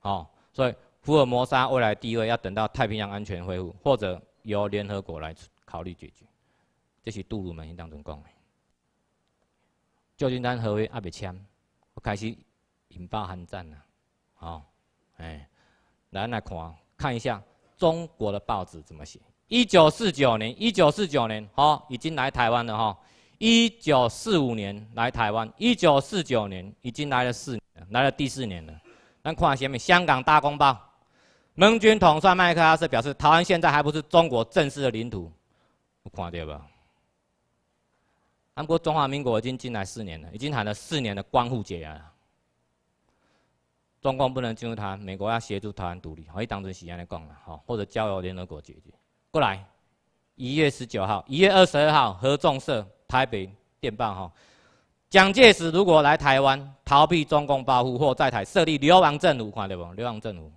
哦，所以福尔摩沙未来地位要等到太平洋安全恢复，或者由联合国来考虑解决。这是杜鲁门当中讲的。旧金单合约也未签，我开始。引发寒战呢，好，哎，来来看看一下中国的报纸怎么写。一九四九年，一九四九年，哦，已经来台湾了哈。一九四五年来台湾，一九四九年已经来了四，来了第四年了。咱看下面，《香港大公报》，盟军统帅麦克阿瑟表示，台湾现在还不是中国正式的领土。有看到吧？韩国中华民国已经进来四年了，已经喊了四年的光复解啊。了。中共不能进入台湾，美国要协助台湾独立，我以当作西安来讲了，吼，或者交由联合国解决。过来，一月十九号，一月二十二号，合众社台北电报，哈，蒋介石如果来台湾，逃避中共包覆或在台设立流亡政府，看到无？流亡政府，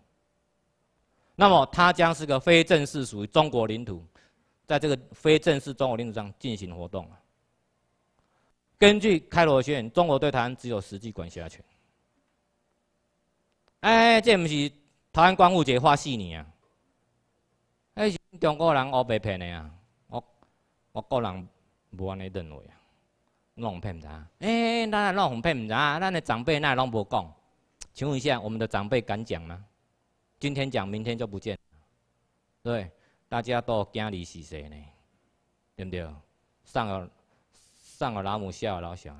那么他将是个非正式属于中国领土，在这个非正式中国领土上进行活动了。根据开罗宣言，中国对台湾只有实际管辖权。哎，这毋是台湾光复节花四年啊？哎，中国人乌白骗的啊？我我个人无安尼认为啊，乱哄骗啥？哎，那乱互骗毋影。咱的长辈那也拢无讲，请问一下，我们的长辈敢讲吗？今天讲，明天就不见。对，大家都惊你是谁呢？对不对？上尔上尔老母，下尔老小，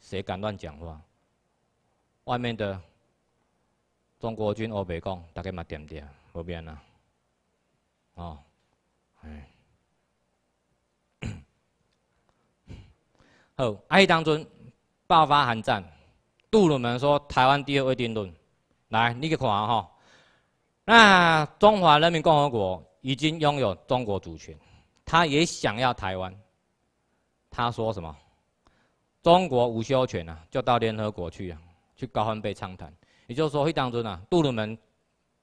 谁敢乱讲话？外面的。中国军二北讲，大家嘛点点，无变啦。哦，哎，好，迄当中爆发寒战。杜鲁门说：“台湾第二维定论，来，你去看哈。”那中华人民共和国已经拥有中国主权，他也想要台湾。他说什么？中国无休权啊，就到联合国去啊，去高恩被畅谈。也就是说会当尊啊，杜鲁门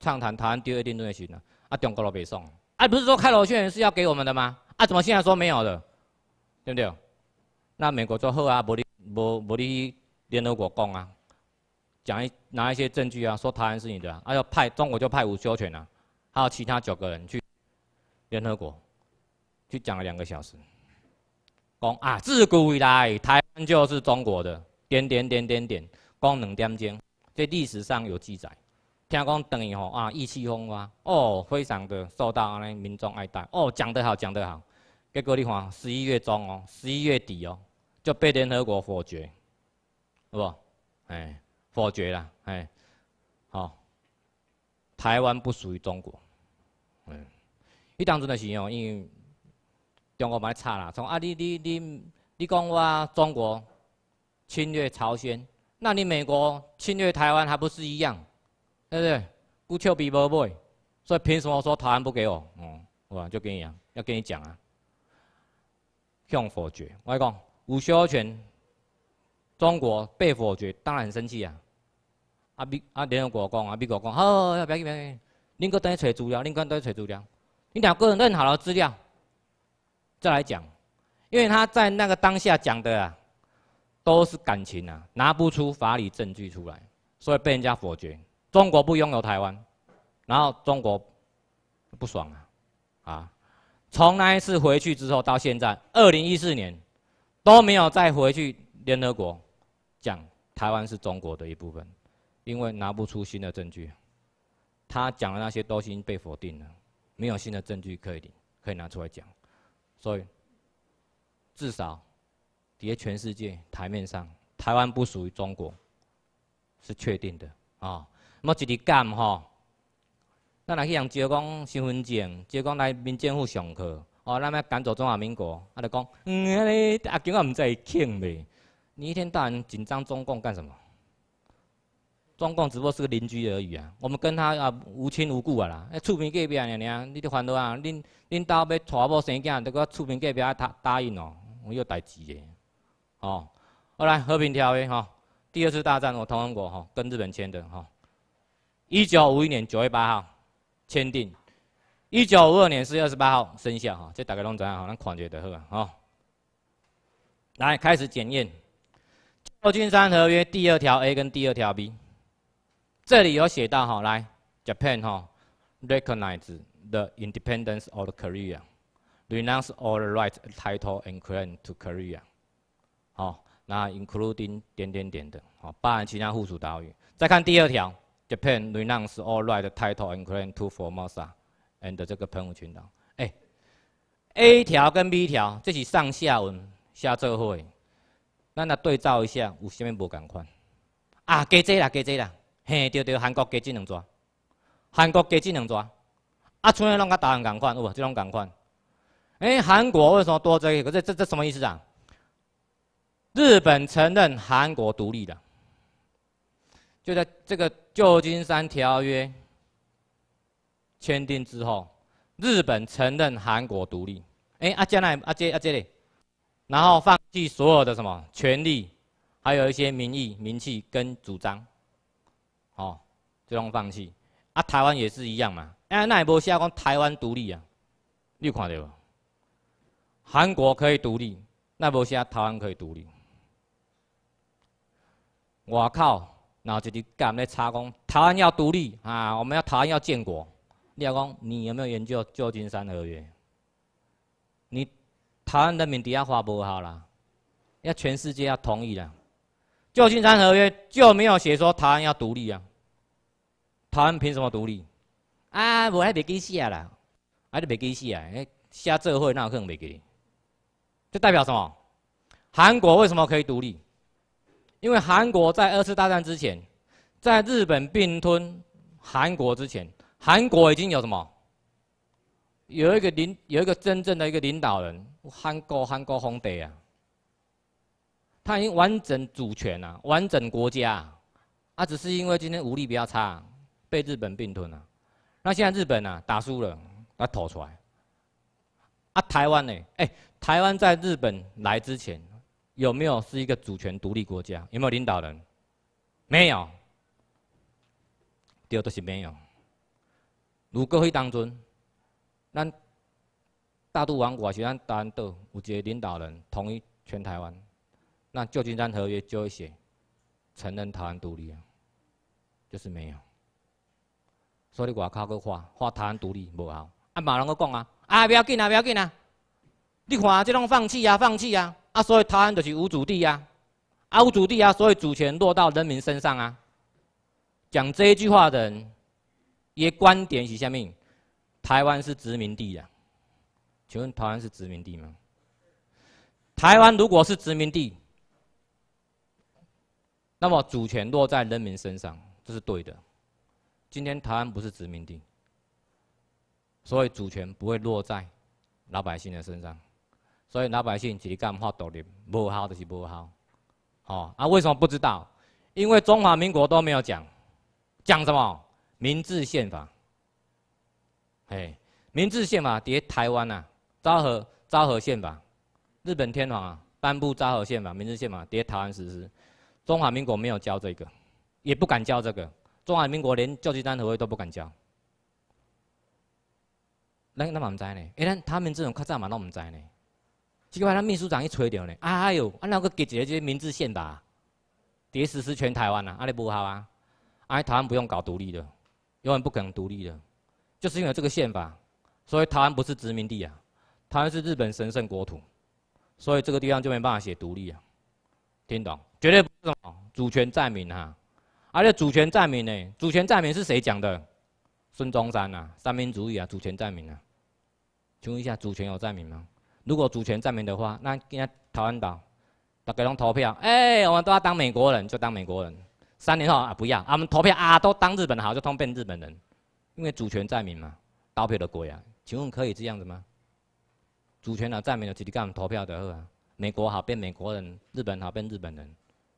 畅谈台湾第二定尊也行啊，啊中国都北送啊，不是说开罗宣言是要给我们的吗？啊，怎么现在说没有了？对不对？那美国就好啊，无你无无你联合国讲啊，讲一拿一些证据啊，说台湾是你的，啊要派中国就派吴修权啊，还有其他九个人去联合国去讲了两个小时，讲啊自古以来台湾就是中国的，点点点点点，讲两点钟。在历史上有记载，听讲等于吼啊意气风发，哦，非常的受到安尼民众爱戴，哦，讲得好，讲得好。结果你看，十一月中哦，十一月底哦，就被联合国否决，是不？哎，否决了，哎，好，台湾不属于中国。嗯，伊当阵的是哦，因为中国蛮差啦，从啊你你你你讲我中国侵略朝鲜。那你美国侵略台湾还不是一样，对不对？故丘比伯未，所以凭什么说台湾不给我？嗯，我就跟你讲，要跟你讲啊，向否决。我来讲，所修权，中国被否决，当然生气啊。啊，美啊，联合国讲，啊，美国讲，好，不要紧，不要紧。恁搁等下找资料，恁搁等下找资料，恁两个人认好了资料，再来讲。因为他在那个当下讲的啊。都是感情啊，拿不出法理证据出来，所以被人家否决。中国不拥有台湾，然后中国不爽啊，啊，从那一次回去之后到现在，二零一四年都没有再回去联合国讲台湾是中国的一部分，因为拿不出新的证据，他讲的那些都已经被否定了，没有新的证据可以可以拿出来讲，所以至少。底全世界台面上，台湾不属于中国，是确定的啊。那一即滴干吼，咱来去人招讲身份证，招讲来民政府上课哦。咱要赶走中华民国，啊，就讲嗯，啊你啊今毋唔在庆袂，你一天到晚紧张中共干什么？中共只不过是个邻居而已啊。我们跟他啊无亲无故啊啦。迄厝边隔壁尔尔，你伫烦恼啊？恁恁兜要娶某生囝，得搁厝边隔壁答答应哦，有代志诶。哦，后来和平条约哈，第二次大战我同盟国哈跟日本签的哈，一九五一年九月八号签订，一九五二年四月二十八号生效哈，这大概都怎样哈？咱看决得好啊哈。来开始检验，旧金山合约第二条 A 跟第二条 B，这里有写到哈，来 Japan 哈 recognize the independence of Korea，renounce all the right title and claim to Korea。好，那 including 点点点的，好，包含其他附属岛屿。再看第二条，Japan r e n o u n c e all right title including t o r m o s and a 这个澎湖群岛。哎，A 条跟 B 条这是上下文，下社会，那那对照一下有啥物无共款？啊，加这啦，加这啦，嘿，对对，韩国加这两抓，韩国加这两抓，啊，全部拢个答案共款，有不？这种共款。哎，韩国为什么多这？可这这这什么意思啊？日本承认韩国独立的，就在这个《旧金山条约》签订之后，日本承认韩国独立。哎，阿加奈，阿杰，阿杰里，然后放弃所有的什么权利，还有一些民意、名气跟主张，哦，最终放弃。啊，台湾也是一样嘛。哎，那也不现在讲台湾独立啊？你有看到？韩国可以独立，那不现在台湾可以独立？口，靠，后就是干嘛在插讲：“台湾要独立啊！我们要台湾要建国。你要讲，你有没有研究旧金山合约？你台湾人民底下发不好啦，要全世界要同意了。旧金山合约就没有写说台湾要独立啊？台湾凭什么独立？啊，我还没记写啦，还是没记写了。写这会那有可能没记？这代表什么？韩国为什么可以独立？因为韩国在二次大战之前，在日本并吞韩国之前，韩国已经有什么？有一个领，有一个真正的一个领导人，韩国韩国皇帝啊，他已经完整主权啊，完整国家，啊，只是因为今天武力比较差，被日本并吞了。那现在日本呢，打输了，他吐出来。啊，台湾呢？哎，台湾在日本来之前。有没有是一个主权独立国家？有没有领导人？没有，对，都是没有。如果会当中，咱大渡王，我先咱台湾岛有一个领导人统一全台湾，那旧金山合约就会写承认台湾独立，啊，就是没有。所以，外靠个话，话台湾独立无效。啊，妈龙我讲啊，啊不要紧啊，不要紧啊。你看，这种放弃呀，放弃呀，啊，所以台湾就是无主地呀，啊，无主地啊，所以主权落到人民身上啊。讲这一句话的人，也观点是下面：台湾是殖民地呀。请问台湾是殖民地吗？台湾如果是殖民地，那么主权落在人民身上，这是对的。今天台湾不是殖民地，所以主权不会落在老百姓的身上。所以老百姓自己敢花独立，无效就是无好，哦、啊！为什么不知道？因为中华民国都没有讲，讲什么？《民治宪法》。哎，《民治宪法》在台湾呐，昭和昭和宪法，日本天皇颁布昭和宪法，《民治宪法》在台湾实施。中华民国没有教这个，也不敢教这个。中华民国连教基单和位都不敢教。那那嘛唔知呢？哎，恁他们这种抗战嘛拢唔知呢？结果他秘书长一吹掉呢，哎呦，俺那个给姐姐名字宪法，叠下实施全台湾呐，俺里不好啊，俺台湾不用搞独立的，永远不可能独立的，就是因为这个宪法，所以台湾不是殖民地啊，台湾是日本神圣国土，所以这个地方就没办法写独立啊，听懂？绝对不是什么主权在民哈，而且主权在民呢，主权在民是谁讲的？孙中山呐，三民主义啊，主权在民啊，请问一下，主权有在民吗？如果主权在民的话，那今天台湾岛，大家拢投票，哎，我们都要当美国人，就当美国人。三年后啊，不要，他们投票啊，都当日本好，就通变日本人，因为主权在民嘛，投票的鬼呀，请问可以这样子吗？主权啊，在民的，几滴敢投票的好啊？美国好变美国人，日本好变日本人，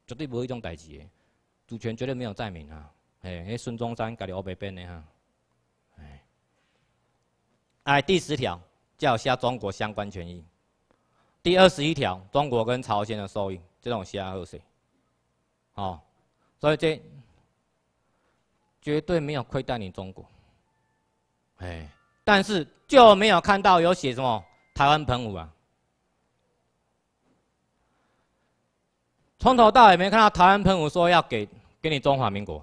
绝对不会一种代志的，主权绝对没有在民啊。哎，那孙中山家己后白变的哈，哎，第十条。叫虾中国相关权益，第二十一条，中国跟朝鲜的收益，这种虾后写，哦，所以这绝对没有亏待你中国，哎，但是就没有看到有写什么台湾喷雾啊，从头到尾没看到台湾喷雾说要给给你中华民国，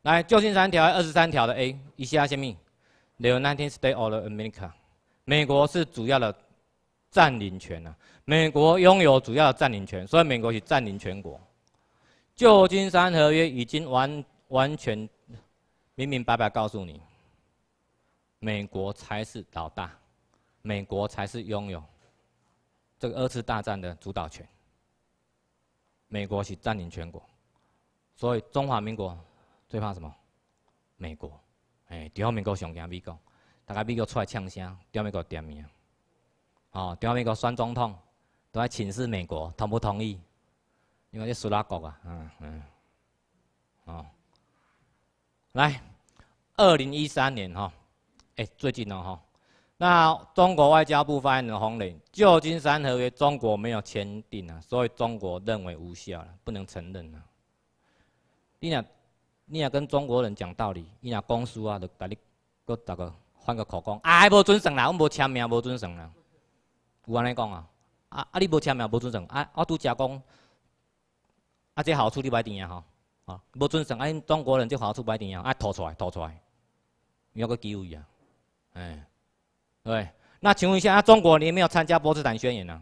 来，就剩三条二十三条的 A 一下泄密。The United States of America，美国是主要的占领权呐。美国拥有主要的占领权，所以美国是占领全国。旧金山合约已经完完全明明白白告诉你，美国才是老大，美国才是拥有这个二次大战的主导权。美国是占领全国，所以中华民国最怕什么？美国。对方面国上惊美国，大家美国出来呛声，中方面够点名，哦，中方面够选总统，都在请示美国，同不同意？因为这苏拉国啊，嗯嗯，哦，来，二零一三年哈，哎，最近哦哈，那中国外交部发言人洪磊，旧金山合约中国没有签订啊，所以中国认为无效了，不能承认了，你俩。你也跟中国人讲道理，伊也公输啊，就甲你搁逐个换个口讲，哎，无准算啦，阮无签名，无准算啦，有安尼讲啊，啊啊你无签名，无准算，啊我拄则讲，啊这好处你买电啊吼，啊，无准算，啊，因中国人这好处买电啊，啊吐出来，吐出来，有个机会啊，哎，对，那请问一下，啊，中国你没有参加波士顿宣言啊？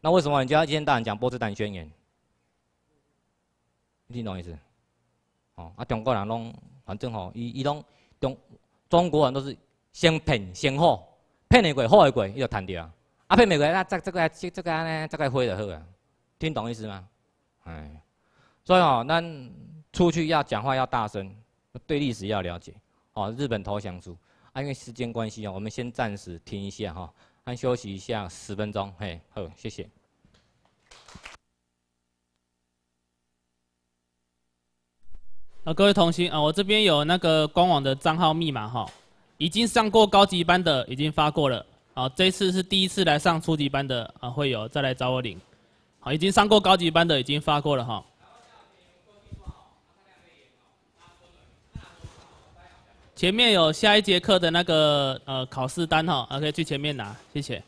那为什么人家一天大晚讲波士顿宣言？听懂意思？哦，啊，中国人拢反正吼，伊伊拢中中国人都是先骗先好，骗会过好会过，伊就赚着啊。啊，骗袂过，那这这个这这个呢，这个亏着好啊。听懂意思吗？哎，所以吼，咱出去要讲话要大声，对历史要了解。哦，日本投降书。啊，因为时间关系哦，我们先暂时停一下哈，啊，休息一下十分钟，嘿，好，谢谢。啊，各位同学啊，我这边有那个官网的账号密码哈，已经上过高级班的已经发过了，啊，这次是第一次来上初级班的啊，会有再来找我领，好，已经上过高级班的已经发过了哈。前面有下一节课的那个呃考试单哈，OK，去前面拿，谢谢。